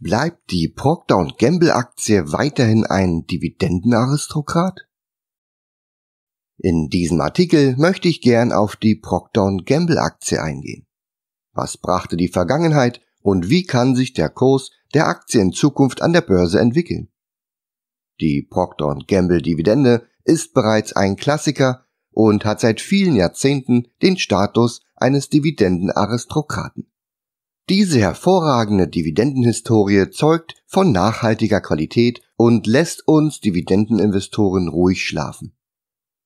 Bleibt die Procter Gamble Aktie weiterhin ein Dividendenaristokrat? In diesem Artikel möchte ich gern auf die Procter Gamble Aktie eingehen. Was brachte die Vergangenheit und wie kann sich der Kurs der Aktie in Zukunft an der Börse entwickeln? Die Procter Gamble Dividende ist bereits ein Klassiker und hat seit vielen Jahrzehnten den Status eines Dividendenaristokraten. Diese hervorragende Dividendenhistorie zeugt von nachhaltiger Qualität und lässt uns Dividendeninvestoren ruhig schlafen.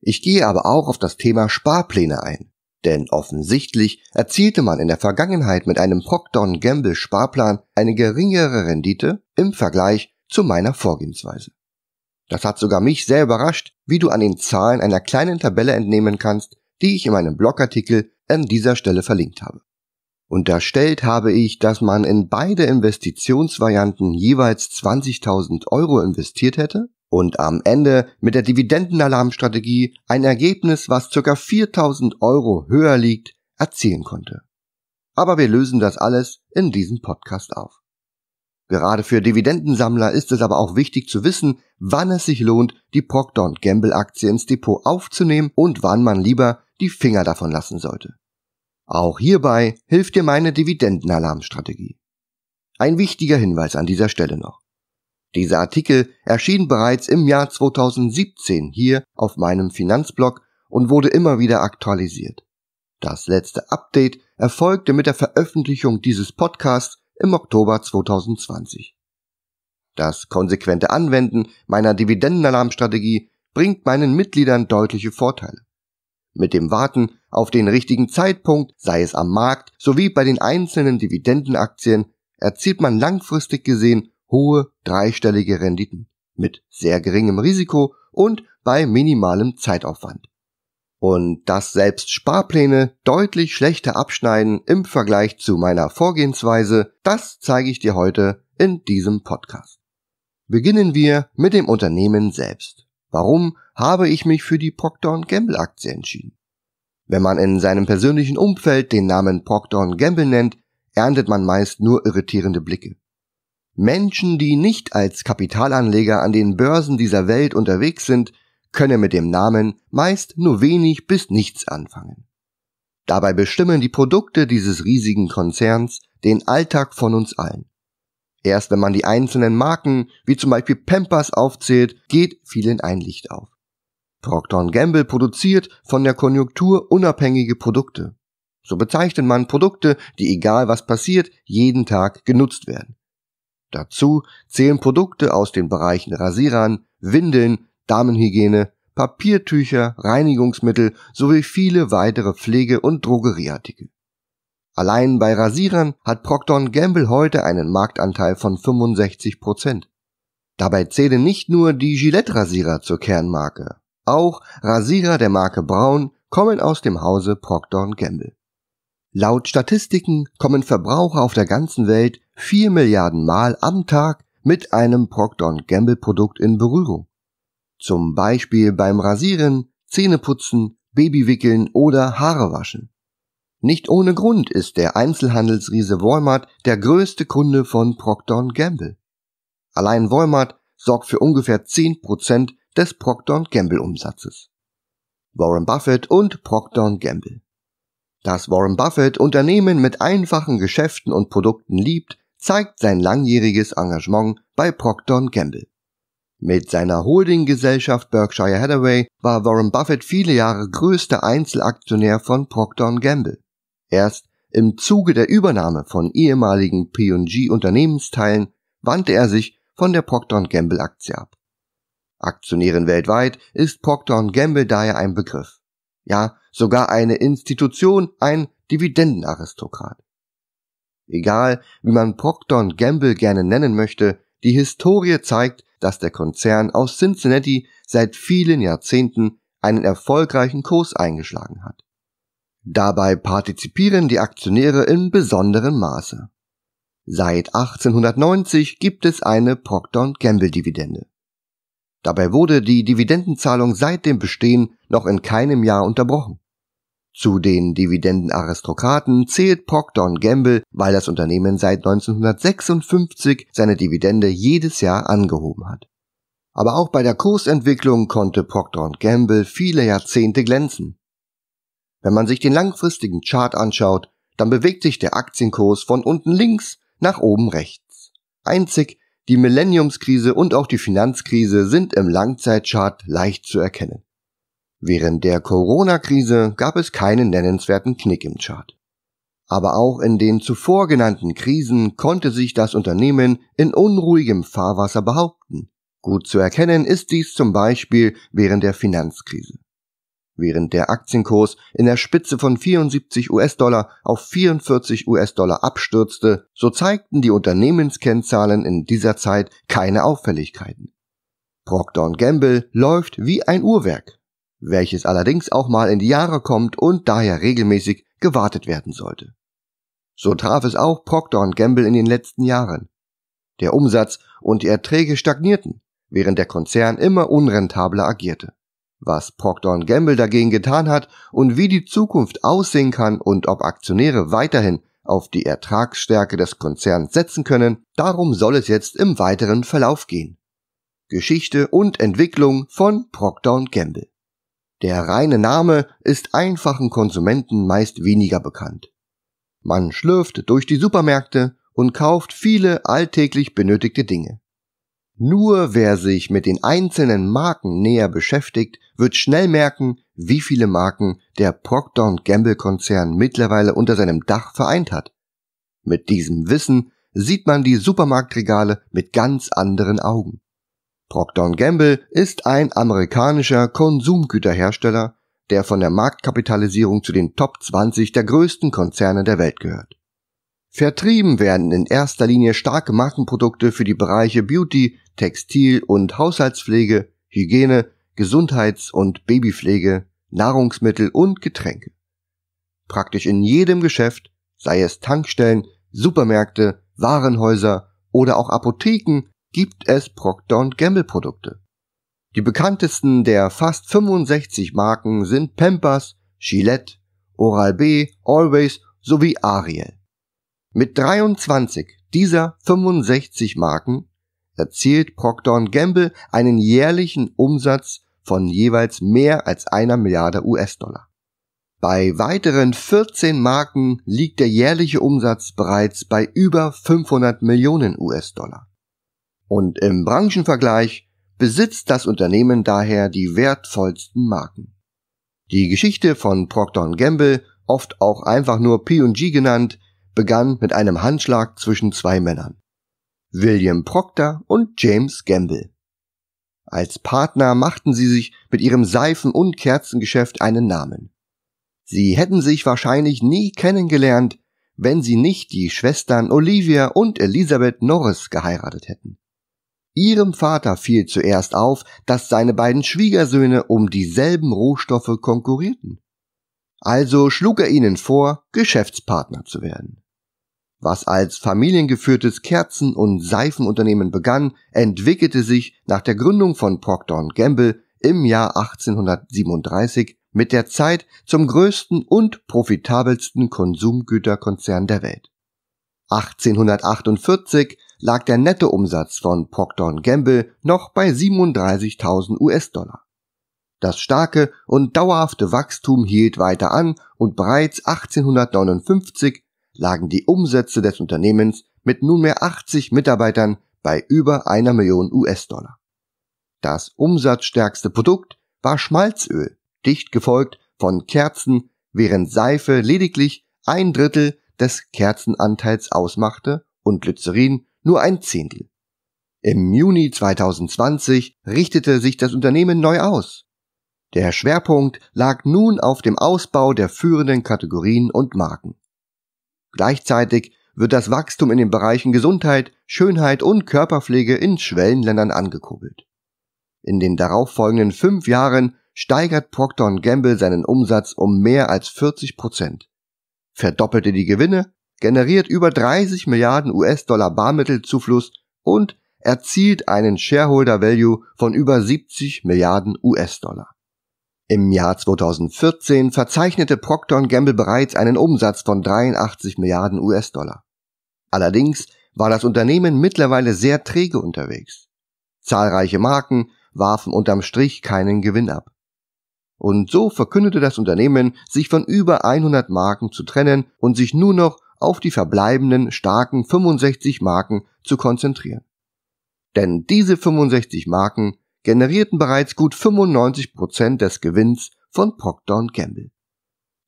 Ich gehe aber auch auf das Thema Sparpläne ein, denn offensichtlich erzielte man in der Vergangenheit mit einem Procter Gamble Sparplan eine geringere Rendite im Vergleich zu meiner Vorgehensweise. Das hat sogar mich sehr überrascht, wie du an den Zahlen einer kleinen Tabelle entnehmen kannst, die ich in meinem Blogartikel an dieser Stelle verlinkt habe. Unterstellt habe ich, dass man in beide Investitionsvarianten jeweils 20.000 Euro investiert hätte und am Ende mit der Dividendenalarmstrategie ein Ergebnis, was ca. 4.000 Euro höher liegt, erzielen konnte. Aber wir lösen das alles in diesem Podcast auf. Gerade für Dividendensammler ist es aber auch wichtig zu wissen, wann es sich lohnt, die Procter Gamble Aktie ins Depot aufzunehmen und wann man lieber die Finger davon lassen sollte. Auch hierbei hilft dir meine Dividendenalarmstrategie. Ein wichtiger Hinweis an dieser Stelle noch. Dieser Artikel erschien bereits im Jahr 2017 hier auf meinem Finanzblog und wurde immer wieder aktualisiert. Das letzte Update erfolgte mit der Veröffentlichung dieses Podcasts im Oktober 2020. Das konsequente Anwenden meiner Dividendenalarmstrategie bringt meinen Mitgliedern deutliche Vorteile. Mit dem Warten auf den richtigen Zeitpunkt, sei es am Markt sowie bei den einzelnen Dividendenaktien, erzielt man langfristig gesehen hohe dreistellige Renditen mit sehr geringem Risiko und bei minimalem Zeitaufwand. Und dass selbst Sparpläne deutlich schlechter abschneiden im Vergleich zu meiner Vorgehensweise, das zeige ich dir heute in diesem Podcast. Beginnen wir mit dem Unternehmen selbst. Warum habe ich mich für die Procter Gamble Aktie entschieden? Wenn man in seinem persönlichen Umfeld den Namen Procter Gamble nennt, erntet man meist nur irritierende Blicke. Menschen, die nicht als Kapitalanleger an den Börsen dieser Welt unterwegs sind, können mit dem Namen meist nur wenig bis nichts anfangen. Dabei bestimmen die Produkte dieses riesigen Konzerns den Alltag von uns allen. Erst wenn man die einzelnen Marken, wie zum Beispiel Pampers, aufzählt, geht vielen ein Licht auf. Procter Gamble produziert von der Konjunktur unabhängige Produkte. So bezeichnet man Produkte, die egal was passiert, jeden Tag genutzt werden. Dazu zählen Produkte aus den Bereichen Rasierern, Windeln, Damenhygiene, Papiertücher, Reinigungsmittel sowie viele weitere Pflege- und Drogerieartikel. Allein bei Rasierern hat Procter Gamble heute einen Marktanteil von 65 Prozent. Dabei zählen nicht nur die Gillette-Rasierer zur Kernmarke, auch Rasierer der Marke Braun kommen aus dem Hause Procter Gamble. Laut Statistiken kommen Verbraucher auf der ganzen Welt 4 Milliarden Mal am Tag mit einem Procter Gamble Produkt in Berührung. Zum Beispiel beim Rasieren, Zähneputzen, Babywickeln oder Haare waschen. Nicht ohne Grund ist der Einzelhandelsriese Walmart der größte Kunde von Procter Gamble. Allein Walmart sorgt für ungefähr 10% Prozent des Procter Gamble Umsatzes. Warren Buffett und Procter Gamble. Dass Warren Buffett Unternehmen mit einfachen Geschäften und Produkten liebt, zeigt sein langjähriges Engagement bei Procter Gamble. Mit seiner Holdinggesellschaft Berkshire Hathaway war Warren Buffett viele Jahre größter Einzelaktionär von Procter Gamble. Erst im Zuge der Übernahme von ehemaligen P&G Unternehmensteilen wandte er sich von der Procter Gamble Aktie ab. Aktionären weltweit ist Procter Gamble daher ein Begriff. Ja, sogar eine Institution, ein Dividendenaristokrat. Egal, wie man Procter Gamble gerne nennen möchte, die Historie zeigt, dass der Konzern aus Cincinnati seit vielen Jahrzehnten einen erfolgreichen Kurs eingeschlagen hat. Dabei partizipieren die Aktionäre in besonderem Maße. Seit 1890 gibt es eine Procter Gamble Dividende. Dabei wurde die Dividendenzahlung seit dem Bestehen noch in keinem Jahr unterbrochen. Zu den Dividendenaristokraten zählt Procter Gamble, weil das Unternehmen seit 1956 seine Dividende jedes Jahr angehoben hat. Aber auch bei der Kursentwicklung konnte Procter Gamble viele Jahrzehnte glänzen. Wenn man sich den langfristigen Chart anschaut, dann bewegt sich der Aktienkurs von unten links nach oben rechts. Einzig die Millenniumskrise und auch die Finanzkrise sind im Langzeitchart leicht zu erkennen. Während der Corona-Krise gab es keinen nennenswerten Knick im Chart. Aber auch in den zuvor genannten Krisen konnte sich das Unternehmen in unruhigem Fahrwasser behaupten. Gut zu erkennen ist dies zum Beispiel während der Finanzkrise während der Aktienkurs in der Spitze von 74 US-Dollar auf 44 US-Dollar abstürzte, so zeigten die Unternehmenskennzahlen in dieser Zeit keine Auffälligkeiten. Procter Gamble läuft wie ein Uhrwerk, welches allerdings auch mal in die Jahre kommt und daher regelmäßig gewartet werden sollte. So traf es auch Procter Gamble in den letzten Jahren. Der Umsatz und die Erträge stagnierten, während der Konzern immer unrentabler agierte was Procter Gamble dagegen getan hat und wie die Zukunft aussehen kann und ob Aktionäre weiterhin auf die Ertragsstärke des Konzerns setzen können, darum soll es jetzt im weiteren Verlauf gehen. Geschichte und Entwicklung von Procter Gamble. Der reine Name ist einfachen Konsumenten meist weniger bekannt. Man schlürft durch die Supermärkte und kauft viele alltäglich benötigte Dinge. Nur wer sich mit den einzelnen Marken näher beschäftigt, wird schnell merken, wie viele Marken der Procter Gamble Konzern mittlerweile unter seinem Dach vereint hat. Mit diesem Wissen sieht man die Supermarktregale mit ganz anderen Augen. Procter Gamble ist ein amerikanischer Konsumgüterhersteller, der von der Marktkapitalisierung zu den Top 20 der größten Konzerne der Welt gehört. Vertrieben werden in erster Linie starke Markenprodukte für die Bereiche Beauty, Textil- und Haushaltspflege, Hygiene, Gesundheits- und Babypflege, Nahrungsmittel und Getränke. Praktisch in jedem Geschäft, sei es Tankstellen, Supermärkte, Warenhäuser oder auch Apotheken, gibt es Procter Gamble Produkte. Die bekanntesten der fast 65 Marken sind Pampers, Gillette, Oral-B, Always sowie Ariel. Mit 23 dieser 65 Marken erzielt Procter Gamble einen jährlichen Umsatz von jeweils mehr als einer Milliarde US-Dollar. Bei weiteren 14 Marken liegt der jährliche Umsatz bereits bei über 500 Millionen US-Dollar. Und im Branchenvergleich besitzt das Unternehmen daher die wertvollsten Marken. Die Geschichte von Procter Gamble, oft auch einfach nur P&G genannt, begann mit einem Handschlag zwischen zwei Männern. William Proctor und James Gamble. Als Partner machten sie sich mit ihrem Seifen- und Kerzengeschäft einen Namen. Sie hätten sich wahrscheinlich nie kennengelernt, wenn sie nicht die Schwestern Olivia und Elisabeth Norris geheiratet hätten. Ihrem Vater fiel zuerst auf, dass seine beiden Schwiegersöhne um dieselben Rohstoffe konkurrierten. Also schlug er ihnen vor, Geschäftspartner zu werden. Was als familiengeführtes Kerzen- und Seifenunternehmen begann, entwickelte sich nach der Gründung von Procter Gamble im Jahr 1837 mit der Zeit zum größten und profitabelsten Konsumgüterkonzern der Welt. 1848 lag der nette Umsatz von Procter Gamble noch bei 37.000 US-Dollar. Das starke und dauerhafte Wachstum hielt weiter an und bereits 1859 lagen die Umsätze des Unternehmens mit nunmehr 80 Mitarbeitern bei über einer Million US-Dollar. Das umsatzstärkste Produkt war Schmalzöl, dicht gefolgt von Kerzen, während Seife lediglich ein Drittel des Kerzenanteils ausmachte und Glycerin nur ein Zehntel. Im Juni 2020 richtete sich das Unternehmen neu aus. Der Schwerpunkt lag nun auf dem Ausbau der führenden Kategorien und Marken. Gleichzeitig wird das Wachstum in den Bereichen Gesundheit, Schönheit und Körperpflege in Schwellenländern angekurbelt. In den darauffolgenden fünf Jahren steigert Procter Gamble seinen Umsatz um mehr als 40 Prozent, verdoppelte die Gewinne, generiert über 30 Milliarden US-Dollar Barmittelzufluss und erzielt einen Shareholder Value von über 70 Milliarden US-Dollar. Im Jahr 2014 verzeichnete Procter Gamble bereits einen Umsatz von 83 Milliarden US-Dollar. Allerdings war das Unternehmen mittlerweile sehr träge unterwegs. Zahlreiche Marken warfen unterm Strich keinen Gewinn ab. Und so verkündete das Unternehmen, sich von über 100 Marken zu trennen und sich nur noch auf die verbleibenden starken 65 Marken zu konzentrieren. Denn diese 65 Marken generierten bereits gut 95 Prozent des Gewinns von Procter Gamble.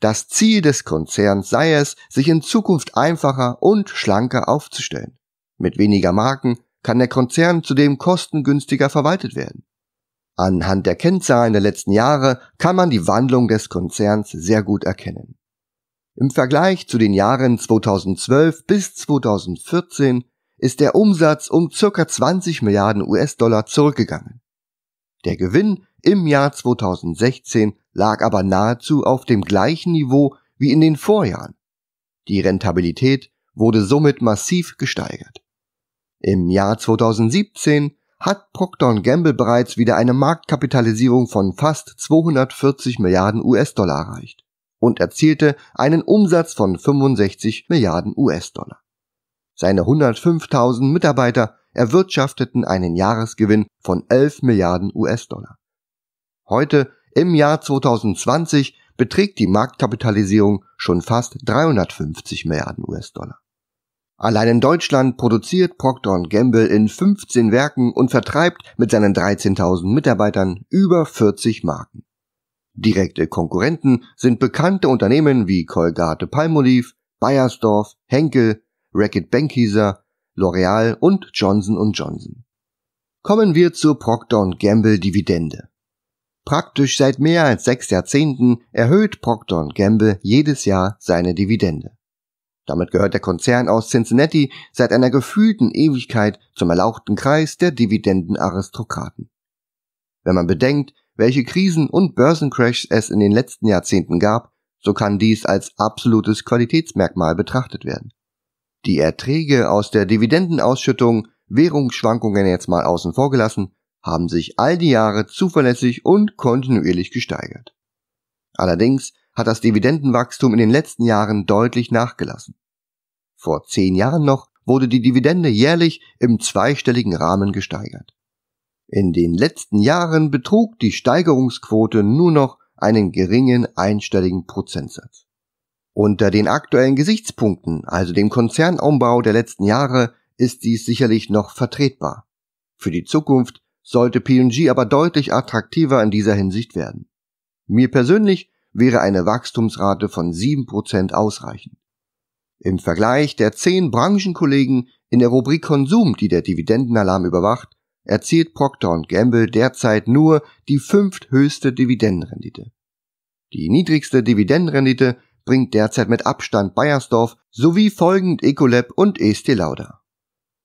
Das Ziel des Konzerns sei es, sich in Zukunft einfacher und schlanker aufzustellen. Mit weniger Marken kann der Konzern zudem kostengünstiger verwaltet werden. Anhand der Kennzahlen der letzten Jahre kann man die Wandlung des Konzerns sehr gut erkennen. Im Vergleich zu den Jahren 2012 bis 2014 ist der Umsatz um circa 20 Milliarden US-Dollar zurückgegangen. Der Gewinn im Jahr 2016 lag aber nahezu auf dem gleichen Niveau wie in den Vorjahren. Die Rentabilität wurde somit massiv gesteigert. Im Jahr 2017 hat Procter Gamble bereits wieder eine Marktkapitalisierung von fast 240 Milliarden US-Dollar erreicht und erzielte einen Umsatz von 65 Milliarden US-Dollar. Seine 105.000 Mitarbeiter erwirtschafteten einen Jahresgewinn von 11 Milliarden US-Dollar. Heute, im Jahr 2020, beträgt die Marktkapitalisierung schon fast 350 Milliarden US-Dollar. Allein in Deutschland produziert Procter Gamble in 15 Werken und vertreibt mit seinen 13.000 Mitarbeitern über 40 Marken. Direkte Konkurrenten sind bekannte Unternehmen wie Colgate Palmolive, Bayersdorf, Henkel, Racket Benckiser, L'Oreal und Johnson Johnson. Kommen wir zur Procter Gamble Dividende. Praktisch seit mehr als sechs Jahrzehnten erhöht Procter Gamble jedes Jahr seine Dividende. Damit gehört der Konzern aus Cincinnati seit einer gefühlten Ewigkeit zum erlauchten Kreis der Dividendenaristokraten. Wenn man bedenkt, welche Krisen und Börsencrashs es in den letzten Jahrzehnten gab, so kann dies als absolutes Qualitätsmerkmal betrachtet werden. Die Erträge aus der Dividendenausschüttung, Währungsschwankungen jetzt mal außen vor gelassen, haben sich all die Jahre zuverlässig und kontinuierlich gesteigert. Allerdings hat das Dividendenwachstum in den letzten Jahren deutlich nachgelassen. Vor zehn Jahren noch wurde die Dividende jährlich im zweistelligen Rahmen gesteigert. In den letzten Jahren betrug die Steigerungsquote nur noch einen geringen einstelligen Prozentsatz. Unter den aktuellen Gesichtspunkten, also dem Konzernumbau der letzten Jahre, ist dies sicherlich noch vertretbar. Für die Zukunft sollte P&G aber deutlich attraktiver in dieser Hinsicht werden. Mir persönlich wäre eine Wachstumsrate von 7% ausreichend. Im Vergleich der zehn Branchenkollegen in der Rubrik Konsum, die der Dividendenalarm überwacht, erzielt Procter Gamble derzeit nur die fünfthöchste Dividendenrendite. Die niedrigste Dividendenrendite bringt derzeit mit Abstand Bayersdorf sowie folgend Ecolab und Estee Lauder.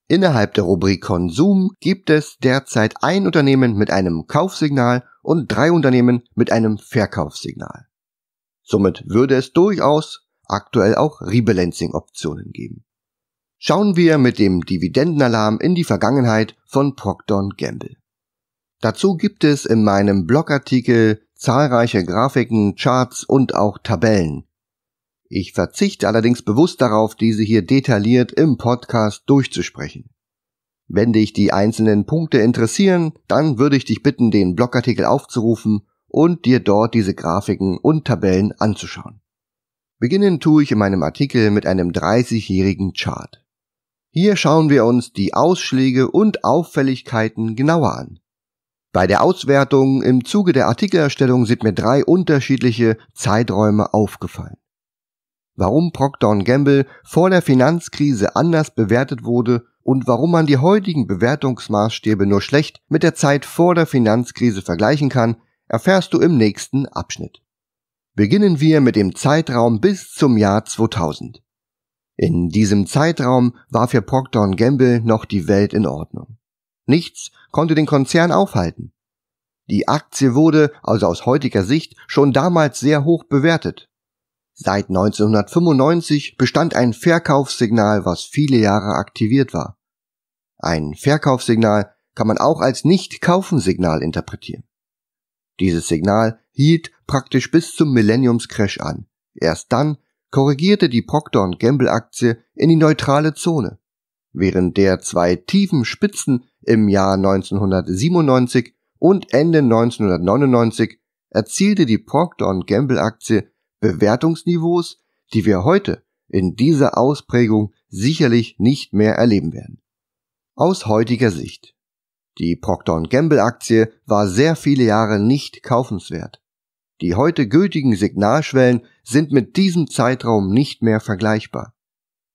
Innerhalb der Rubrik Konsum gibt es derzeit ein Unternehmen mit einem Kaufsignal und drei Unternehmen mit einem Verkaufssignal. Somit würde es durchaus aktuell auch Rebalancing-Optionen geben. Schauen wir mit dem Dividendenalarm in die Vergangenheit von Procter Gamble. Dazu gibt es in meinem Blogartikel zahlreiche Grafiken, Charts und auch Tabellen, ich verzichte allerdings bewusst darauf, diese hier detailliert im Podcast durchzusprechen. Wenn dich die einzelnen Punkte interessieren, dann würde ich dich bitten, den Blogartikel aufzurufen und dir dort diese Grafiken und Tabellen anzuschauen. Beginnen tue ich in meinem Artikel mit einem 30-jährigen Chart. Hier schauen wir uns die Ausschläge und Auffälligkeiten genauer an. Bei der Auswertung im Zuge der Artikelerstellung sind mir drei unterschiedliche Zeiträume aufgefallen warum Procter Gamble vor der Finanzkrise anders bewertet wurde und warum man die heutigen Bewertungsmaßstäbe nur schlecht mit der Zeit vor der Finanzkrise vergleichen kann, erfährst du im nächsten Abschnitt. Beginnen wir mit dem Zeitraum bis zum Jahr 2000. In diesem Zeitraum war für Procter Gamble noch die Welt in Ordnung. Nichts konnte den Konzern aufhalten. Die Aktie wurde, also aus heutiger Sicht, schon damals sehr hoch bewertet. Seit 1995 bestand ein Verkaufssignal, was viele Jahre aktiviert war. Ein Verkaufssignal kann man auch als Nicht-Kaufen-Signal interpretieren. Dieses Signal hielt praktisch bis zum Millenniums-Crash an. Erst dann korrigierte die Procter Gamble Aktie in die neutrale Zone. Während der zwei tiefen Spitzen im Jahr 1997 und Ende 1999 erzielte die Procter Gamble Aktie Bewertungsniveaus, die wir heute in dieser Ausprägung sicherlich nicht mehr erleben werden. Aus heutiger Sicht. Die Procter Gamble Aktie war sehr viele Jahre nicht kaufenswert. Die heute gültigen Signalschwellen sind mit diesem Zeitraum nicht mehr vergleichbar.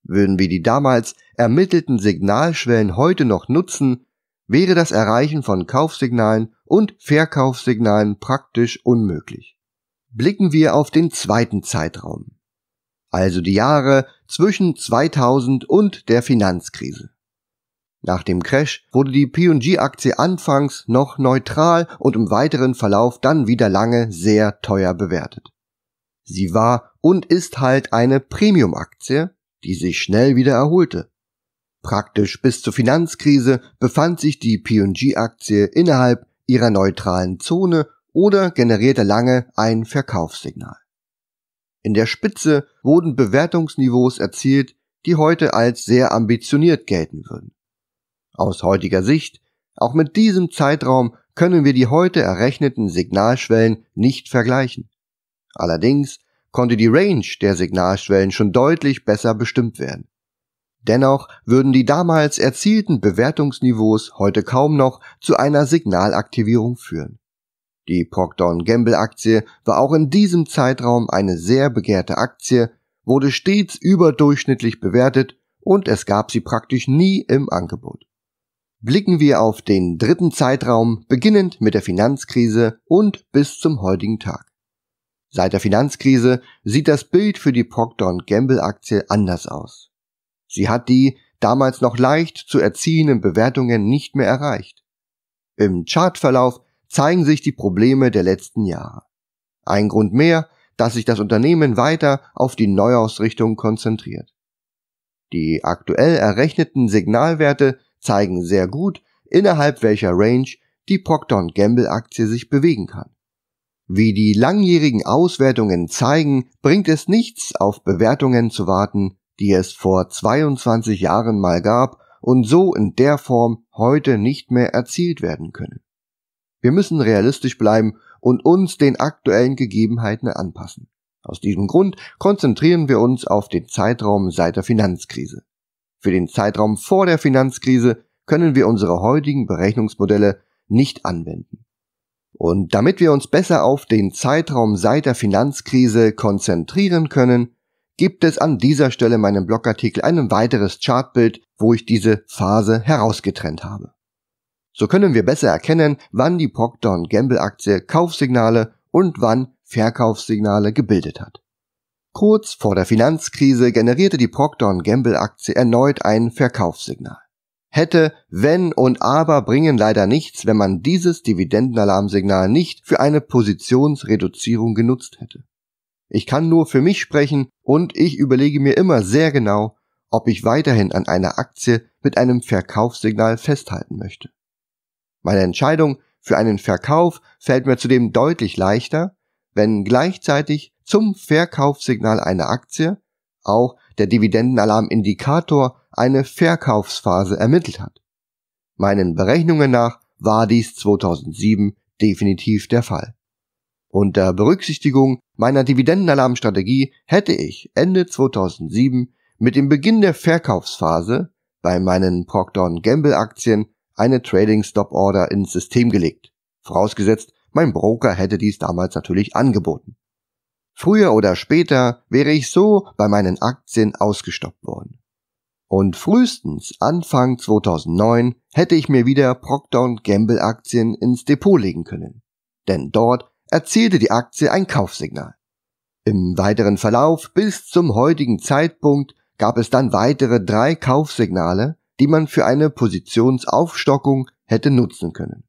Würden wir die damals ermittelten Signalschwellen heute noch nutzen, wäre das Erreichen von Kaufsignalen und Verkaufssignalen praktisch unmöglich blicken wir auf den zweiten Zeitraum, also die Jahre zwischen 2000 und der Finanzkrise. Nach dem Crash wurde die P&G-Aktie anfangs noch neutral und im weiteren Verlauf dann wieder lange sehr teuer bewertet. Sie war und ist halt eine Premium-Aktie, die sich schnell wieder erholte. Praktisch bis zur Finanzkrise befand sich die P&G-Aktie innerhalb ihrer neutralen Zone oder generierte lange ein Verkaufssignal. In der Spitze wurden Bewertungsniveaus erzielt, die heute als sehr ambitioniert gelten würden. Aus heutiger Sicht, auch mit diesem Zeitraum können wir die heute errechneten Signalschwellen nicht vergleichen. Allerdings konnte die Range der Signalschwellen schon deutlich besser bestimmt werden. Dennoch würden die damals erzielten Bewertungsniveaus heute kaum noch zu einer Signalaktivierung führen. Die Procter Gamble Aktie war auch in diesem Zeitraum eine sehr begehrte Aktie, wurde stets überdurchschnittlich bewertet und es gab sie praktisch nie im Angebot. Blicken wir auf den dritten Zeitraum, beginnend mit der Finanzkrise und bis zum heutigen Tag. Seit der Finanzkrise sieht das Bild für die Procter Gamble Aktie anders aus. Sie hat die damals noch leicht zu erziehenden Bewertungen nicht mehr erreicht. Im Chartverlauf zeigen sich die Probleme der letzten Jahre. Ein Grund mehr, dass sich das Unternehmen weiter auf die Neuausrichtung konzentriert. Die aktuell errechneten Signalwerte zeigen sehr gut, innerhalb welcher Range die Procter Gamble Aktie sich bewegen kann. Wie die langjährigen Auswertungen zeigen, bringt es nichts, auf Bewertungen zu warten, die es vor 22 Jahren mal gab und so in der Form heute nicht mehr erzielt werden können. Wir müssen realistisch bleiben und uns den aktuellen Gegebenheiten anpassen. Aus diesem Grund konzentrieren wir uns auf den Zeitraum seit der Finanzkrise. Für den Zeitraum vor der Finanzkrise können wir unsere heutigen Berechnungsmodelle nicht anwenden. Und damit wir uns besser auf den Zeitraum seit der Finanzkrise konzentrieren können, gibt es an dieser Stelle meinem Blogartikel ein weiteres Chartbild, wo ich diese Phase herausgetrennt habe. So können wir besser erkennen, wann die Procter Gamble Aktie Kaufsignale und wann Verkaufssignale gebildet hat. Kurz vor der Finanzkrise generierte die Procter Gamble Aktie erneut ein Verkaufssignal. Hätte, wenn und aber bringen leider nichts, wenn man dieses Dividendenalarmsignal nicht für eine Positionsreduzierung genutzt hätte. Ich kann nur für mich sprechen und ich überlege mir immer sehr genau, ob ich weiterhin an einer Aktie mit einem Verkaufssignal festhalten möchte. Meine Entscheidung für einen Verkauf fällt mir zudem deutlich leichter, wenn gleichzeitig zum Verkaufssignal einer Aktie auch der Dividendenalarmindikator eine Verkaufsphase ermittelt hat. Meinen Berechnungen nach war dies 2007 definitiv der Fall. Unter Berücksichtigung meiner Dividendenalarmstrategie hätte ich Ende 2007 mit dem Beginn der Verkaufsphase bei meinen Procter Gamble Aktien eine Trading Stop Order ins System gelegt. Vorausgesetzt, mein Broker hätte dies damals natürlich angeboten. Früher oder später wäre ich so bei meinen Aktien ausgestoppt worden. Und frühestens Anfang 2009 hätte ich mir wieder Procter Gamble Aktien ins Depot legen können. Denn dort erzielte die Aktie ein Kaufsignal. Im weiteren Verlauf bis zum heutigen Zeitpunkt gab es dann weitere drei Kaufsignale, die man für eine Positionsaufstockung hätte nutzen können.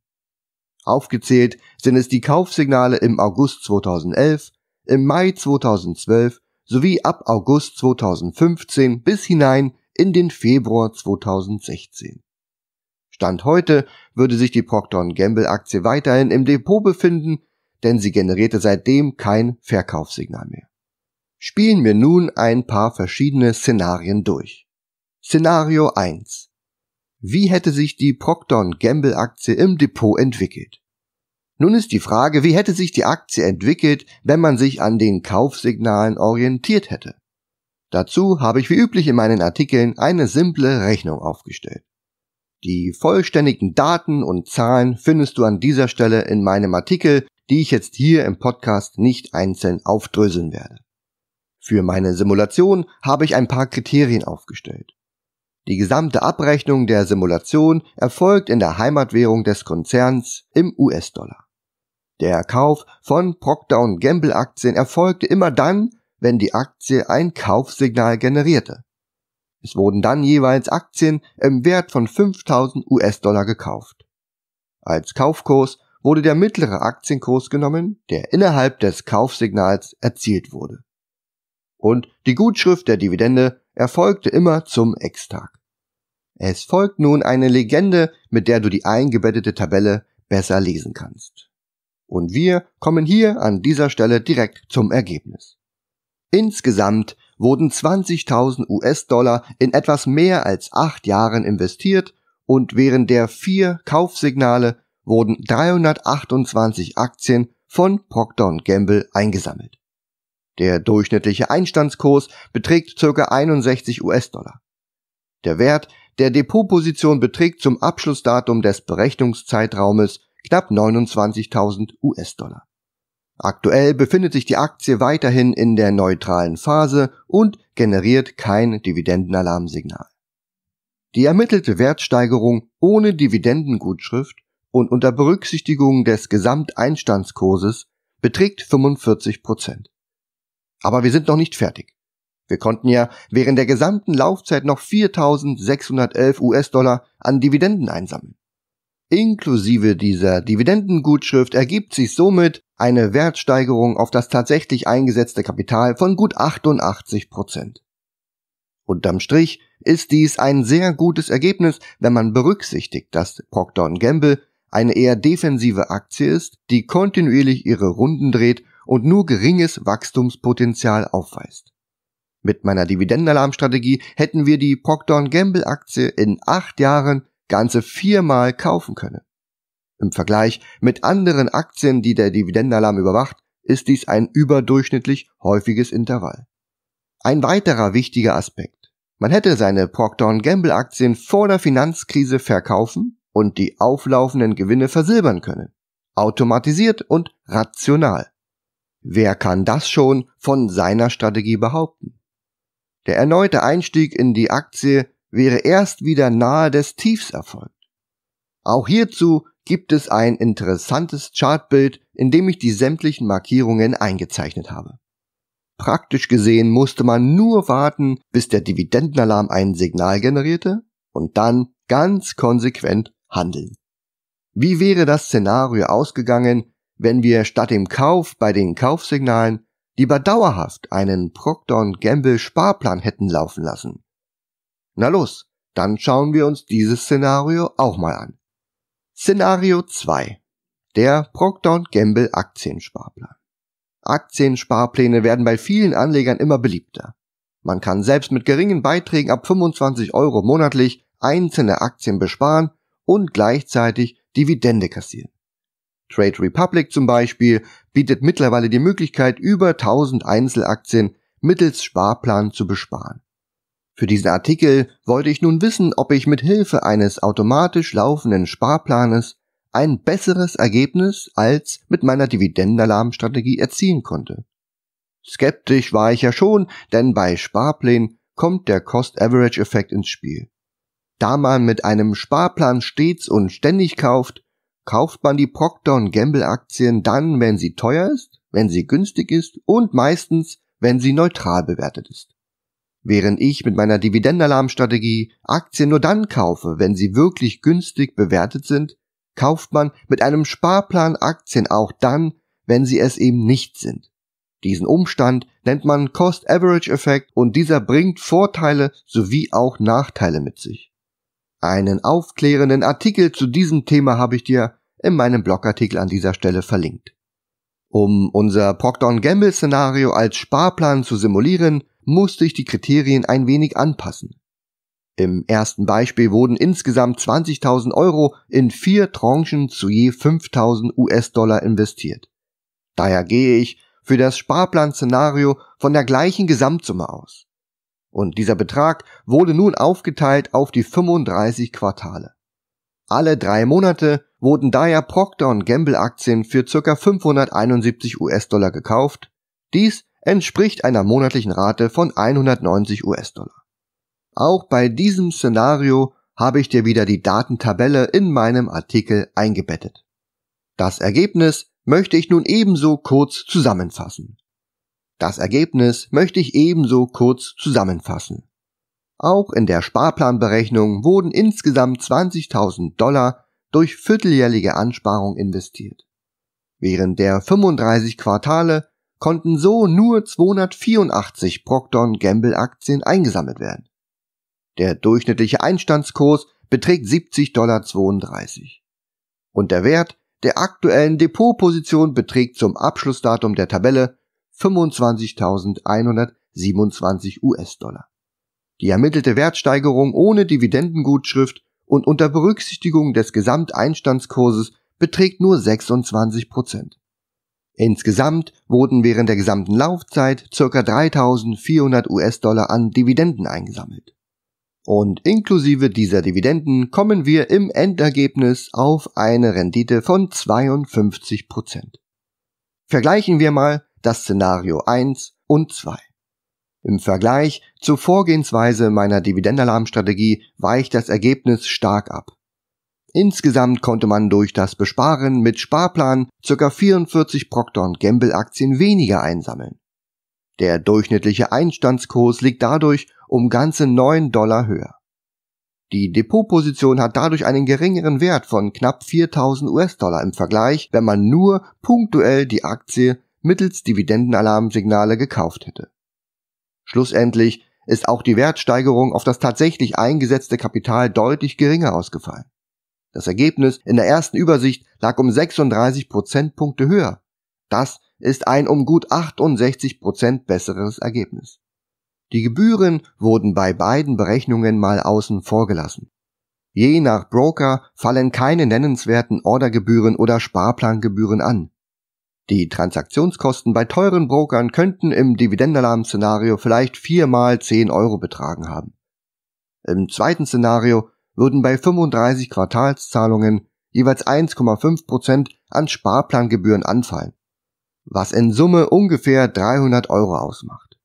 Aufgezählt sind es die Kaufsignale im August 2011, im Mai 2012 sowie ab August 2015 bis hinein in den Februar 2016. Stand heute würde sich die Procter Gamble Aktie weiterhin im Depot befinden, denn sie generierte seitdem kein Verkaufssignal mehr. Spielen wir nun ein paar verschiedene Szenarien durch. Szenario 1. Wie hätte sich die Procton Gamble Aktie im Depot entwickelt? Nun ist die Frage, wie hätte sich die Aktie entwickelt, wenn man sich an den Kaufsignalen orientiert hätte? Dazu habe ich wie üblich in meinen Artikeln eine simple Rechnung aufgestellt. Die vollständigen Daten und Zahlen findest du an dieser Stelle in meinem Artikel, die ich jetzt hier im Podcast nicht einzeln aufdröseln werde. Für meine Simulation habe ich ein paar Kriterien aufgestellt. Die gesamte Abrechnung der Simulation erfolgt in der Heimatwährung des Konzerns im US-Dollar. Der Kauf von Procter Gamble Aktien erfolgte immer dann, wenn die Aktie ein Kaufsignal generierte. Es wurden dann jeweils Aktien im Wert von 5000 US-Dollar gekauft. Als Kaufkurs wurde der mittlere Aktienkurs genommen, der innerhalb des Kaufsignals erzielt wurde. Und die Gutschrift der Dividende erfolgte immer zum Extag. Es folgt nun eine Legende, mit der du die eingebettete Tabelle besser lesen kannst. Und wir kommen hier an dieser Stelle direkt zum Ergebnis. Insgesamt wurden 20.000 US-Dollar in etwas mehr als acht Jahren investiert und während der vier Kaufsignale wurden 328 Aktien von Procter Gamble eingesammelt. Der durchschnittliche Einstandskurs beträgt ca. 61 US-Dollar. Der Wert der Depotposition beträgt zum Abschlussdatum des Berechnungszeitraumes knapp 29.000 US-Dollar. Aktuell befindet sich die Aktie weiterhin in der neutralen Phase und generiert kein Dividendenalarmsignal. Die ermittelte Wertsteigerung ohne Dividendengutschrift und unter Berücksichtigung des Gesamteinstandskurses beträgt 45 Prozent. Aber wir sind noch nicht fertig. Wir konnten ja während der gesamten Laufzeit noch 4.611 US-Dollar an Dividenden einsammeln. Inklusive dieser Dividendengutschrift ergibt sich somit eine Wertsteigerung auf das tatsächlich eingesetzte Kapital von gut 88 Prozent. Unterm Strich ist dies ein sehr gutes Ergebnis, wenn man berücksichtigt, dass Procter Gamble eine eher defensive Aktie ist, die kontinuierlich ihre Runden dreht und nur geringes Wachstumspotenzial aufweist. Mit meiner Dividendenalarmstrategie hätten wir die Procter Gamble Aktie in acht Jahren ganze viermal kaufen können. Im Vergleich mit anderen Aktien, die der Dividendenalarm überwacht, ist dies ein überdurchschnittlich häufiges Intervall. Ein weiterer wichtiger Aspekt. Man hätte seine Procter Gamble Aktien vor der Finanzkrise verkaufen und die auflaufenden Gewinne versilbern können. Automatisiert und rational. Wer kann das schon von seiner Strategie behaupten? Der erneute Einstieg in die Aktie wäre erst wieder nahe des Tiefs erfolgt. Auch hierzu gibt es ein interessantes Chartbild, in dem ich die sämtlichen Markierungen eingezeichnet habe. Praktisch gesehen musste man nur warten, bis der Dividendenalarm ein Signal generierte und dann ganz konsequent handeln. Wie wäre das Szenario ausgegangen, wenn wir statt dem Kauf bei den Kaufsignalen lieber dauerhaft einen Procter Gamble Sparplan hätten laufen lassen. Na los, dann schauen wir uns dieses Szenario auch mal an. Szenario 2. Der Procter Gamble Aktiensparplan. Aktiensparpläne werden bei vielen Anlegern immer beliebter. Man kann selbst mit geringen Beiträgen ab 25 Euro monatlich einzelne Aktien besparen und gleichzeitig Dividende kassieren. Trade Republic zum Beispiel bietet mittlerweile die Möglichkeit, über 1000 Einzelaktien mittels Sparplan zu besparen. Für diesen Artikel wollte ich nun wissen, ob ich mit Hilfe eines automatisch laufenden Sparplanes ein besseres Ergebnis als mit meiner Dividendenalarmstrategie erzielen konnte. Skeptisch war ich ja schon, denn bei Sparplänen kommt der Cost-Average-Effekt ins Spiel. Da man mit einem Sparplan stets und ständig kauft, kauft man die Procter Gamble Aktien dann, wenn sie teuer ist, wenn sie günstig ist und meistens, wenn sie neutral bewertet ist. Während ich mit meiner Dividendenalarmstrategie Aktien nur dann kaufe, wenn sie wirklich günstig bewertet sind, kauft man mit einem Sparplan Aktien auch dann, wenn sie es eben nicht sind. Diesen Umstand nennt man Cost Average Effekt und dieser bringt Vorteile sowie auch Nachteile mit sich. Einen aufklärenden Artikel zu diesem Thema habe ich dir in meinem Blogartikel an dieser Stelle verlinkt. Um unser Procter Gamble Szenario als Sparplan zu simulieren, musste ich die Kriterien ein wenig anpassen. Im ersten Beispiel wurden insgesamt 20.000 Euro in vier Tranchen zu je 5.000 US-Dollar investiert. Daher gehe ich für das Sparplan-Szenario von der gleichen Gesamtsumme aus und dieser Betrag wurde nun aufgeteilt auf die 35 Quartale. Alle drei Monate wurden daher Procter Gamble Aktien für ca. 571 US-Dollar gekauft. Dies entspricht einer monatlichen Rate von 190 US-Dollar. Auch bei diesem Szenario habe ich dir wieder die Datentabelle in meinem Artikel eingebettet. Das Ergebnis möchte ich nun ebenso kurz zusammenfassen. Das Ergebnis möchte ich ebenso kurz zusammenfassen. Auch in der Sparplanberechnung wurden insgesamt 20.000 Dollar durch vierteljährliche Ansparung investiert. Während der 35 Quartale konnten so nur 284 Procter Gamble Aktien eingesammelt werden. Der durchschnittliche Einstandskurs beträgt 70,32 Dollar. Und der Wert der aktuellen Depotposition beträgt zum Abschlussdatum der Tabelle 25.127 US-Dollar. Die ermittelte Wertsteigerung ohne Dividendengutschrift und unter Berücksichtigung des Gesamteinstandskurses beträgt nur 26 Prozent. Insgesamt wurden während der gesamten Laufzeit ca. 3.400 US-Dollar an Dividenden eingesammelt. Und inklusive dieser Dividenden kommen wir im Endergebnis auf eine Rendite von 52 Prozent. Vergleichen wir mal das Szenario 1 und 2. Im Vergleich zur Vorgehensweise meiner Dividendenalarmstrategie weicht das Ergebnis stark ab. Insgesamt konnte man durch das Besparen mit Sparplan ca. 44 Procter Gamble Aktien weniger einsammeln. Der durchschnittliche Einstandskurs liegt dadurch um ganze 9 Dollar höher. Die Depotposition hat dadurch einen geringeren Wert von knapp 4000 US-Dollar im Vergleich, wenn man nur punktuell die Aktie mittels Dividendenalarmsignale gekauft hätte. Schlussendlich ist auch die Wertsteigerung auf das tatsächlich eingesetzte Kapital deutlich geringer ausgefallen. Das Ergebnis in der ersten Übersicht lag um 36 Prozentpunkte höher. Das ist ein um gut 68 Prozent besseres Ergebnis. Die Gebühren wurden bei beiden Berechnungen mal außen vor gelassen. Je nach Broker fallen keine nennenswerten Ordergebühren oder Sparplangebühren an. Die Transaktionskosten bei teuren Brokern könnten im Dividendenalarm-Szenario vielleicht viermal 10 Euro betragen haben. Im zweiten Szenario würden bei 35 Quartalszahlungen jeweils 1,5% an Sparplangebühren anfallen, was in Summe ungefähr 300 Euro ausmacht.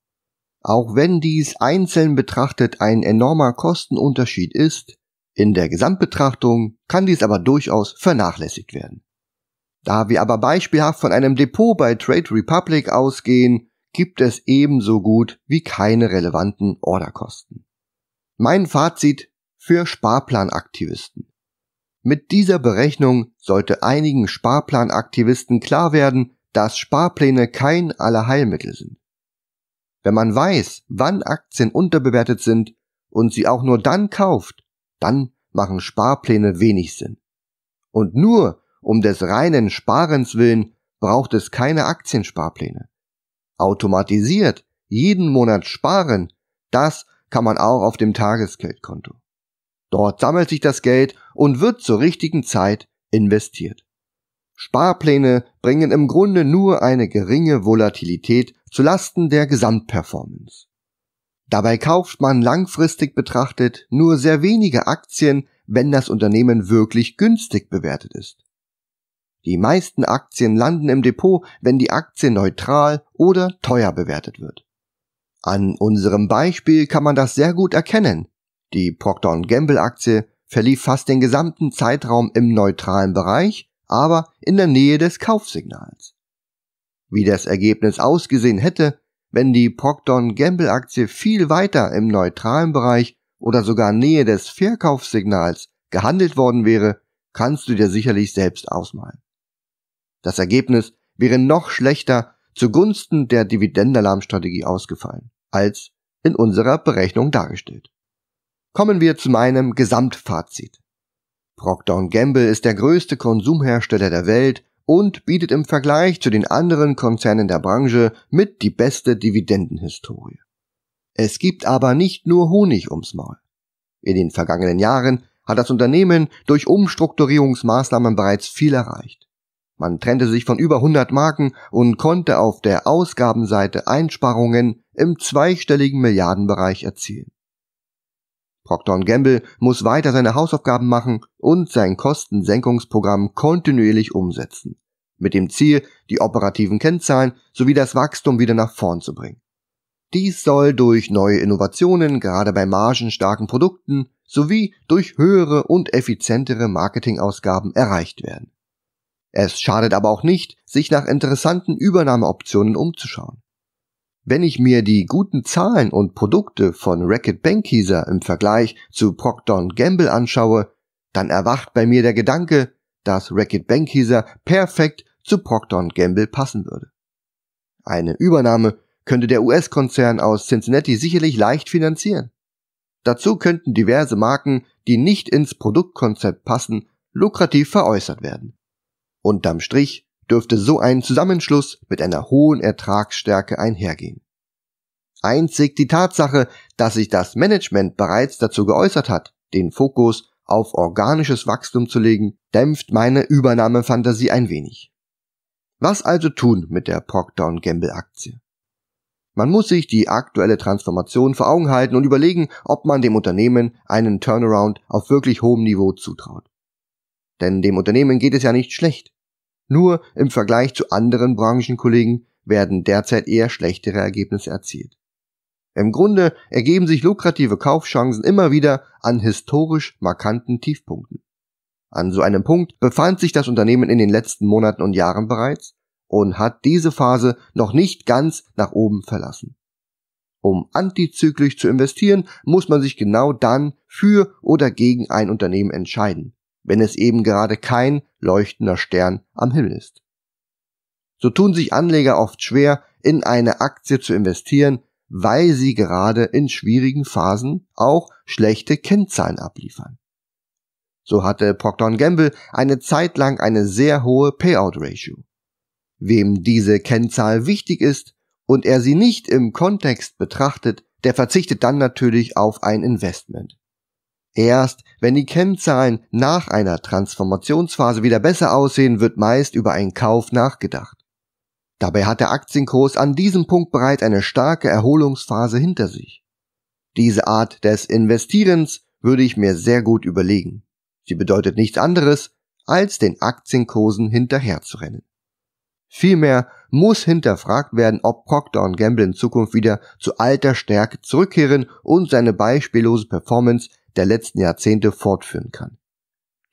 Auch wenn dies einzeln betrachtet ein enormer Kostenunterschied ist, in der Gesamtbetrachtung kann dies aber durchaus vernachlässigt werden. Da wir aber beispielhaft von einem Depot bei Trade Republic ausgehen, gibt es ebenso gut wie keine relevanten Orderkosten. Mein Fazit für Sparplanaktivisten. Mit dieser Berechnung sollte einigen Sparplanaktivisten klar werden, dass Sparpläne kein Allerheilmittel sind. Wenn man weiß, wann Aktien unterbewertet sind und sie auch nur dann kauft, dann machen Sparpläne wenig Sinn. Und nur um des reinen Sparens willen braucht es keine Aktiensparpläne. Automatisiert jeden Monat sparen, das kann man auch auf dem Tagesgeldkonto. Dort sammelt sich das Geld und wird zur richtigen Zeit investiert. Sparpläne bringen im Grunde nur eine geringe Volatilität zu Lasten der Gesamtperformance. Dabei kauft man langfristig betrachtet nur sehr wenige Aktien, wenn das Unternehmen wirklich günstig bewertet ist. Die meisten Aktien landen im Depot, wenn die Aktie neutral oder teuer bewertet wird. An unserem Beispiel kann man das sehr gut erkennen. Die Procter Gamble Aktie verlief fast den gesamten Zeitraum im neutralen Bereich, aber in der Nähe des Kaufsignals. Wie das Ergebnis ausgesehen hätte, wenn die Procter Gamble Aktie viel weiter im neutralen Bereich oder sogar Nähe des Verkaufssignals gehandelt worden wäre, kannst du dir sicherlich selbst ausmalen. Das Ergebnis wäre noch schlechter zugunsten der Dividendenalarmstrategie ausgefallen, als in unserer Berechnung dargestellt. Kommen wir zu meinem Gesamtfazit. Procter Gamble ist der größte Konsumhersteller der Welt und bietet im Vergleich zu den anderen Konzernen der Branche mit die beste Dividendenhistorie. Es gibt aber nicht nur Honig ums Maul. In den vergangenen Jahren hat das Unternehmen durch Umstrukturierungsmaßnahmen bereits viel erreicht. Man trennte sich von über 100 Marken und konnte auf der Ausgabenseite Einsparungen im zweistelligen Milliardenbereich erzielen. Procter Gamble muss weiter seine Hausaufgaben machen und sein Kostensenkungsprogramm kontinuierlich umsetzen, mit dem Ziel, die operativen Kennzahlen sowie das Wachstum wieder nach vorn zu bringen. Dies soll durch neue Innovationen gerade bei margenstarken Produkten sowie durch höhere und effizientere Marketingausgaben erreicht werden. Es schadet aber auch nicht, sich nach interessanten Übernahmeoptionen umzuschauen. Wenn ich mir die guten Zahlen und Produkte von Racket Bankheiser im Vergleich zu Procter Gamble anschaue, dann erwacht bei mir der Gedanke, dass Racket Bankheiser perfekt zu Procter Gamble passen würde. Eine Übernahme könnte der US-Konzern aus Cincinnati sicherlich leicht finanzieren. Dazu könnten diverse Marken, die nicht ins Produktkonzept passen, lukrativ veräußert werden. Unterm Strich dürfte so ein Zusammenschluss mit einer hohen Ertragsstärke einhergehen. Einzig die Tatsache, dass sich das Management bereits dazu geäußert hat, den Fokus auf organisches Wachstum zu legen, dämpft meine Übernahmefantasie ein wenig. Was also tun mit der Procter Gamble Aktie? Man muss sich die aktuelle Transformation vor Augen halten und überlegen, ob man dem Unternehmen einen Turnaround auf wirklich hohem Niveau zutraut denn dem Unternehmen geht es ja nicht schlecht. Nur im Vergleich zu anderen Branchenkollegen werden derzeit eher schlechtere Ergebnisse erzielt. Im Grunde ergeben sich lukrative Kaufchancen immer wieder an historisch markanten Tiefpunkten. An so einem Punkt befand sich das Unternehmen in den letzten Monaten und Jahren bereits und hat diese Phase noch nicht ganz nach oben verlassen. Um antizyklisch zu investieren, muss man sich genau dann für oder gegen ein Unternehmen entscheiden wenn es eben gerade kein leuchtender Stern am Himmel ist. So tun sich Anleger oft schwer, in eine Aktie zu investieren, weil sie gerade in schwierigen Phasen auch schlechte Kennzahlen abliefern. So hatte Procter Gamble eine Zeit lang eine sehr hohe Payout Ratio. Wem diese Kennzahl wichtig ist und er sie nicht im Kontext betrachtet, der verzichtet dann natürlich auf ein Investment. Erst wenn die Kennzahlen nach einer Transformationsphase wieder besser aussehen, wird meist über einen Kauf nachgedacht. Dabei hat der Aktienkurs an diesem Punkt bereits eine starke Erholungsphase hinter sich. Diese Art des Investierens würde ich mir sehr gut überlegen. Sie bedeutet nichts anderes, als den Aktienkursen hinterherzurennen. Vielmehr muss hinterfragt werden, ob Procter Gamble in Zukunft wieder zu alter Stärke zurückkehren und seine beispiellose Performance der letzten Jahrzehnte fortführen kann.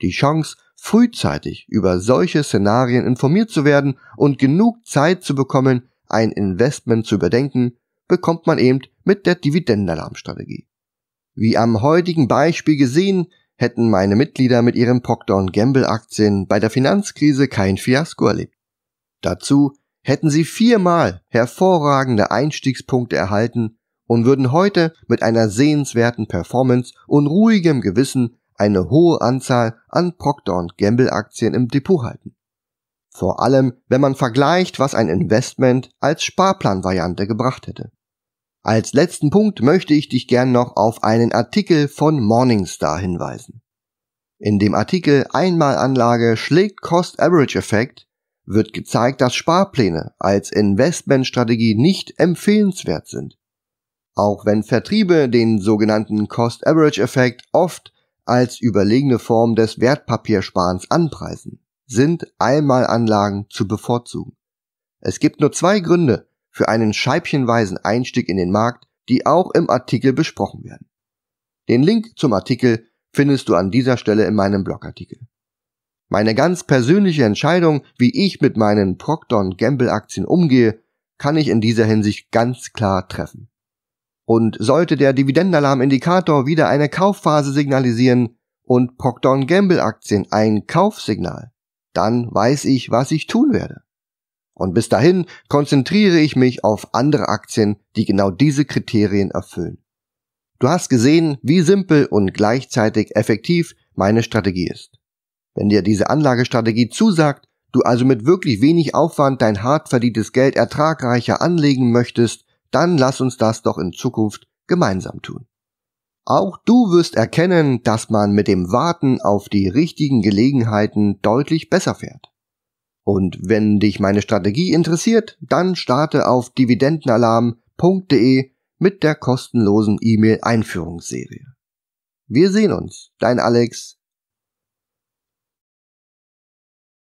Die Chance, frühzeitig über solche Szenarien informiert zu werden und genug Zeit zu bekommen, ein Investment zu überdenken, bekommt man eben mit der Dividendenalarmstrategie. Wie am heutigen Beispiel gesehen, hätten meine Mitglieder mit ihren Procter Gamble Aktien bei der Finanzkrise kein Fiasko erlebt. Dazu hätten sie viermal hervorragende Einstiegspunkte erhalten und würden heute mit einer sehenswerten Performance und ruhigem Gewissen eine hohe Anzahl an Procter Gamble Aktien im Depot halten. Vor allem, wenn man vergleicht, was ein Investment als Sparplanvariante gebracht hätte. Als letzten Punkt möchte ich dich gern noch auf einen Artikel von Morningstar hinweisen. In dem Artikel Einmalanlage schlägt Cost Average Effekt wird gezeigt, dass Sparpläne als Investmentstrategie nicht empfehlenswert sind. Auch wenn Vertriebe den sogenannten Cost-Average-Effekt oft als überlegene Form des Wertpapiersparens anpreisen, sind Einmalanlagen zu bevorzugen. Es gibt nur zwei Gründe für einen scheibchenweisen Einstieg in den Markt, die auch im Artikel besprochen werden. Den Link zum Artikel findest du an dieser Stelle in meinem Blogartikel. Meine ganz persönliche Entscheidung, wie ich mit meinen Procter Gamble Aktien umgehe, kann ich in dieser Hinsicht ganz klar treffen. Und sollte der Dividendenalarmindikator wieder eine Kaufphase signalisieren und Procter Gamble Aktien ein Kaufsignal, dann weiß ich, was ich tun werde. Und bis dahin konzentriere ich mich auf andere Aktien, die genau diese Kriterien erfüllen. Du hast gesehen, wie simpel und gleichzeitig effektiv meine Strategie ist. Wenn dir diese Anlagestrategie zusagt, du also mit wirklich wenig Aufwand dein hart verdientes Geld ertragreicher anlegen möchtest, dann lass uns das doch in Zukunft gemeinsam tun. Auch du wirst erkennen, dass man mit dem Warten auf die richtigen Gelegenheiten deutlich besser fährt. Und wenn dich meine Strategie interessiert, dann starte auf dividendenalarm.de mit der kostenlosen E-Mail-Einführungsserie. Wir sehen uns, dein Alex